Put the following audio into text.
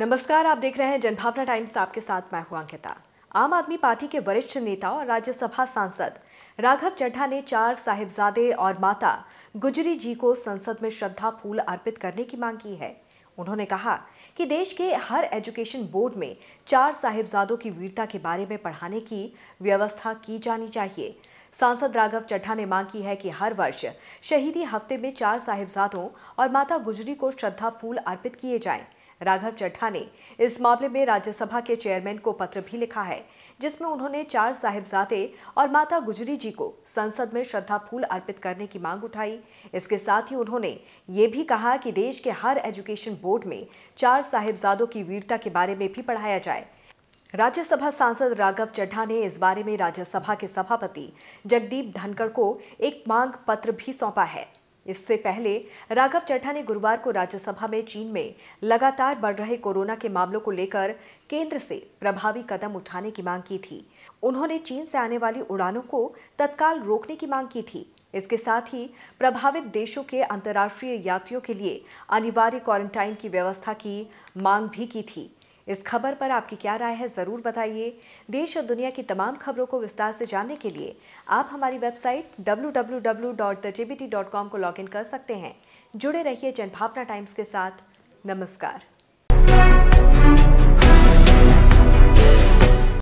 नमस्कार आप देख रहे हैं जनभावना टाइम्स आपके साथ मैं हूं अंकिता आम आदमी पार्टी के वरिष्ठ नेता और राज्यसभा सांसद राघव चड्ढा ने चार साहिबजादे और माता गुजरी जी को संसद में श्रद्धा फूल अर्पित करने की मांग की है उन्होंने कहा कि देश के हर एजुकेशन बोर्ड में चार साहिबजादों की वीरता के बारे में पढ़ाने की व्यवस्था की जानी चाहिए सांसद राघव चड्ढा ने मांग की है कि हर वर्ष शहीदी हफ्ते में चार साहिबजादों और माता गुजरी को श्रद्धा फूल अर्पित किए जाएं राघव चड्ढा ने इस मामले में राज्यसभा के चेयरमैन को पत्र भी लिखा है जिसमें उन्होंने चार साहिबजादे और माता गुजरी जी को संसद में श्रद्धा फूल अर्पित करने की मांग उठाई इसके साथ ही उन्होंने ये भी कहा कि देश के हर एजुकेशन बोर्ड में चार साहिबजादों की वीरता के बारे में भी पढ़ाया जाए राज्यसभा सांसद राघव चड्ढा ने इस बारे में राज्यसभा के सभापति जगदीप धनखड़ को एक मांग पत्र भी सौंपा है इससे पहले राघव चड्ढा ने गुरुवार को राज्यसभा में चीन में लगातार बढ़ रहे कोरोना के मामलों को लेकर केंद्र से प्रभावी कदम उठाने की मांग की थी उन्होंने चीन से आने वाली उड़ानों को तत्काल रोकने की मांग की थी इसके साथ ही प्रभावित देशों के अंतर्राष्ट्रीय यात्रियों के लिए अनिवार्य क्वारंटाइन की व्यवस्था की मांग भी की थी इस खबर पर आपकी क्या राय है ज़रूर बताइए देश और दुनिया की तमाम खबरों को विस्तार से जानने के लिए आप हमारी वेबसाइट www.thejbt.com को लॉगिन कर सकते हैं जुड़े रहिए जनभावना टाइम्स के साथ नमस्कार